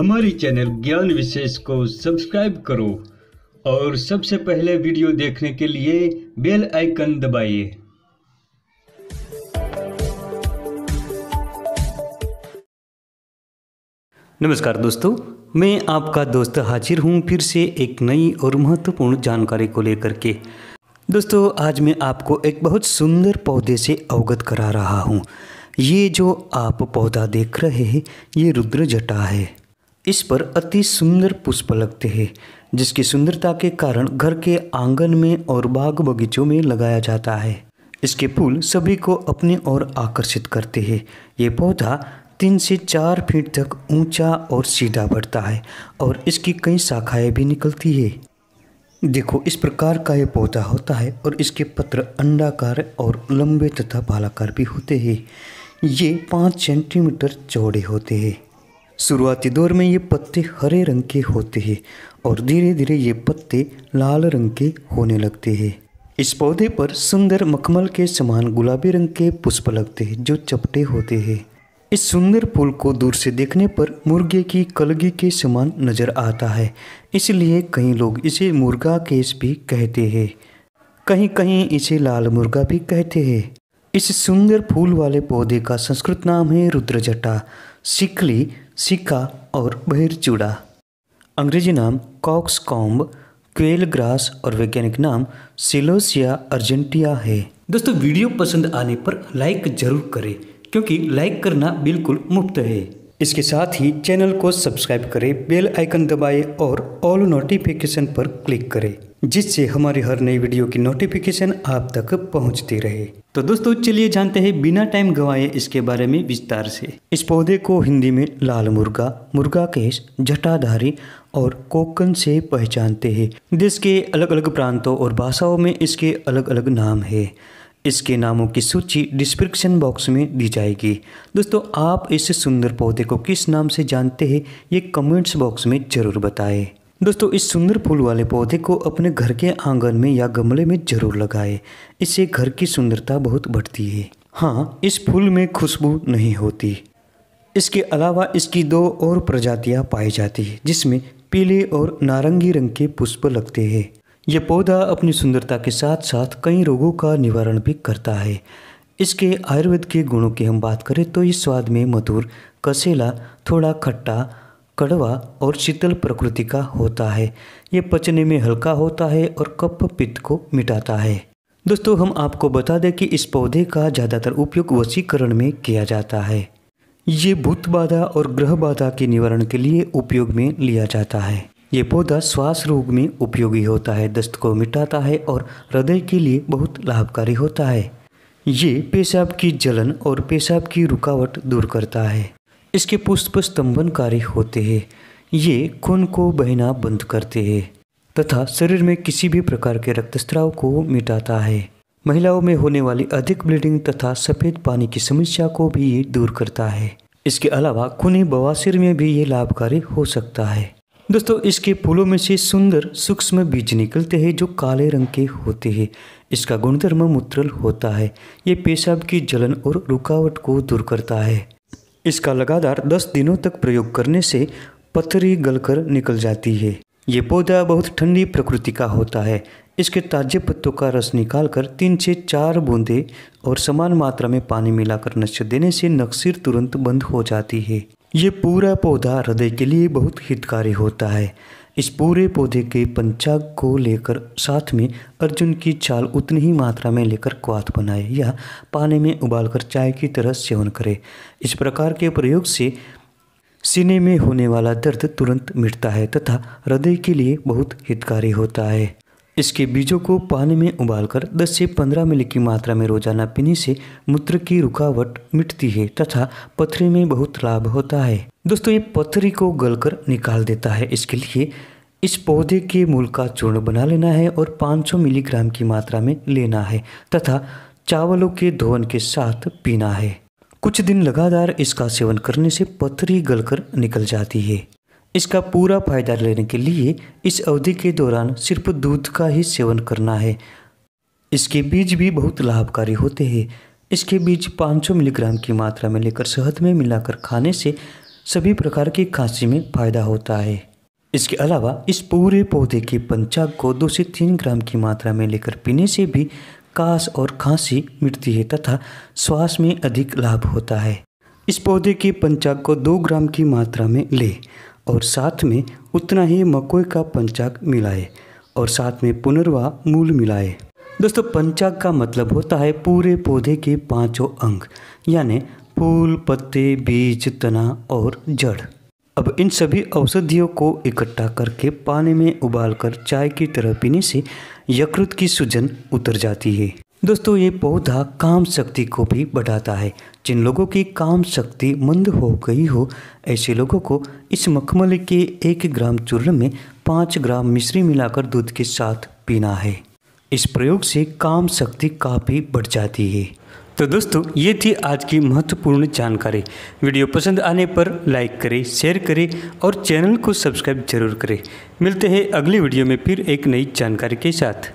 हमारे चैनल ज्ञान विशेष को सब्सक्राइब करो और सबसे पहले वीडियो देखने के लिए बेल आइकन दबाइए नमस्कार दोस्तों मैं आपका दोस्त हाजिर हूं फिर से एक नई और महत्वपूर्ण जानकारी को लेकर के दोस्तों आज मैं आपको एक बहुत सुंदर पौधे से अवगत करा रहा हूं ये जो आप पौधा देख रहे हैं ये रुद्र जटा है इस पर अति सुंदर पुष्प लगते हैं जिसकी सुंदरता के कारण घर के आंगन में और बाग बगीचों में लगाया जाता है इसके फूल सभी को अपने ओर आकर्षित करते हैं ये पौधा तीन से चार फीट तक ऊंचा और सीधा बढ़ता है और इसकी कई शाखाएं भी निकलती है देखो इस प्रकार का ये पौधा होता है और इसके पत्र अंडाकार और लंबे तथा बालाकार भी होते हैं ये पाँच सेंटीमीटर चौड़े होते हैं शुरुआती दौर में ये पत्ते हरे रंग के होते हैं और धीरे धीरे ये पत्ते लाल रंग के होने लगते हैं इस पौधे पर सुंदर मखमल के समान गुलाबी रंग के पुष्प लगते हैं जो चपटे होते हैं इस सुंदर फूल को दूर से देखने पर मुर्गे की कलगी के समान नजर आता है इसलिए कई लोग इसे मुर्गा केस भी कहते हैं कहीं कहीं इसे लाल मुर्गा भी कहते हैं इस सुंदर फूल वाले पौधे का संस्कृत नाम है रुद्रजटा सिकली सिक्का और बहिर चूड़ा अंग्रेजी नाम कॉक्स कॉम्ब क्वेल ग्रास और वैज्ञानिक नाम सिलोसिया अर्जेंटिया है दोस्तों वीडियो पसंद आने पर लाइक जरूर करें क्योंकि लाइक करना बिल्कुल मुफ्त है इसके साथ ही चैनल को सब्सक्राइब करें बेल आइकन दबाएं और ऑल नोटिफिकेशन पर क्लिक करें जिससे हमारी हर नई वीडियो की नोटिफिकेशन आप तक पहुंचती रहे तो दोस्तों चलिए जानते हैं बिना टाइम गवाए इसके बारे में विस्तार से इस पौधे को हिंदी में लाल मुर्गा मुर्गा केश जटाधारी और कोकन से पहचानते हैं देश के अलग अलग प्रांतों और भाषाओं में इसके अलग अलग नाम है इसके नामों की सूची डिस्क्रिप्शन बॉक्स में दी जाएगी दोस्तों आप इस सुंदर पौधे को किस नाम से जानते हैं ये कमेंट्स बॉक्स में ज़रूर बताएं दोस्तों इस सुंदर फूल वाले पौधे को अपने घर के आंगन में या गमले में जरूर लगाएं इससे घर की सुंदरता बहुत बढ़ती है हाँ इस फूल में खुशबू नहीं होती इसके अलावा इसकी दो और प्रजातियाँ पाई जाती है जिसमें पीले और नारंगी रंग के पुष्प लगते हैं यह पौधा अपनी सुंदरता के साथ साथ कई रोगों का निवारण भी करता है इसके आयुर्वेद के गुणों की हम बात करें तो इस स्वाद में मधुर कसेला थोड़ा खट्टा कड़वा और शीतल प्रकृति का होता है ये पचने में हल्का होता है और कप पित्त को मिटाता है दोस्तों हम आपको बता दें कि इस पौधे का ज़्यादातर उपयोग वसीकरण में किया जाता है ये भूत बाधा और ग्रह बाधा के निवारण के लिए उपयोग में लिया जाता है ये पौधा श्वास रोग में उपयोगी होता है दस्त को मिटाता है और हृदय के लिए बहुत लाभकारी होता है ये पेशाब की जलन और पेशाब की रुकावट दूर करता है इसके पुष्प स्तंभनकारी होते हैं ये खून को बहना बंद करते हैं तथा शरीर में किसी भी प्रकार के रक्तस्राव को मिटाता है महिलाओं में होने वाली अधिक ब्लीडिंग तथा सफ़ेद पानी की समस्या को भी ये दूर करता है इसके अलावा खूनी बवासीर में भी ये लाभकारी हो सकता है दोस्तों इसके फूलों में से सुंदर सूक्ष्म बीज निकलते हैं जो काले रंग के होते हैं इसका गुणधर्म मूत्रल होता है ये पेशाब की जलन और रुकावट को दूर करता है इसका लगातार 10 दिनों तक प्रयोग करने से पत्थरी गलकर निकल जाती है ये पौधा बहुत ठंडी प्रकृति का होता है इसके ताजे पत्तों का रस निकालकर तीन से चार बूंदे और समान मात्रा में पानी मिलाकर नश्य देने से नक्सिर तुरंत बंद हो जाती है ये पूरा पौधा हृदय के लिए बहुत हितकारी होता है इस पूरे पौधे के पंचाग को लेकर साथ में अर्जुन की छाल उतनी ही मात्रा में लेकर क्वाथ बनाए या पानी में उबालकर चाय की तरह सेवन करें इस प्रकार के प्रयोग से सीने में होने वाला दर्द तुरंत मिटता है तथा हृदय के लिए बहुत हितकारी होता है इसके बीजों को पानी में उबालकर 10 से 15 मिली की मात्रा में रोजाना पीने से मूत्र की रुकावट मिटती है तथा पथरी में बहुत लाभ होता है दोस्तों ये पथरी को गलकर निकाल देता है इसके लिए इस पौधे के मूल का चूर्ण बना लेना है और 500 मिलीग्राम की मात्रा में लेना है तथा चावलों के धोवन के साथ पीना है कुछ दिन लगातार इसका सेवन करने से पथरी गलकर निकल जाती है इसका पूरा फायदा लेने के लिए इस अवधि के दौरान सिर्फ दूध का ही सेवन करना है इसके बीज भी बहुत लाभकारी होते हैं इसके बीज 500 मिलीग्राम की मात्रा में लेकर शहद में मिलाकर खाने से सभी प्रकार की खांसी में फायदा होता है इसके अलावा इस पूरे पौधे के पंचाग को दो से तीन ग्राम की मात्रा में लेकर पीने से भी काश और खांसी मिटती है तथा श्वास में अधिक लाभ होता है इस पौधे के पंचाग को दो ग्राम की मात्रा में ले और साथ में उतना ही मकोई का पंचाक मिलाए और साथ में पुनर्वा मूल मिलाए दोस्तों पंचाक का मतलब होता है पूरे पौधे के पांचों अंग यानी फूल पत्ते बीज तना और जड़ अब इन सभी औषधियों को इकट्ठा करके पानी में उबालकर चाय की तरह पीने से यकृत की सूजन उतर जाती है दोस्तों ये पौधा काम शक्ति को भी बढ़ाता है जिन लोगों की काम शक्ति मंद हो गई हो ऐसे लोगों को इस मखमल के एक ग्राम चूर्ण में पाँच ग्राम मिश्री मिलाकर दूध के साथ पीना है इस प्रयोग से काम शक्ति काफ़ी बढ़ जाती है तो दोस्तों ये थी आज की महत्वपूर्ण जानकारी वीडियो पसंद आने पर लाइक करें शेयर करें और चैनल को सब्सक्राइब जरूर करें मिलते हैं अगली वीडियो में फिर एक नई जानकारी के साथ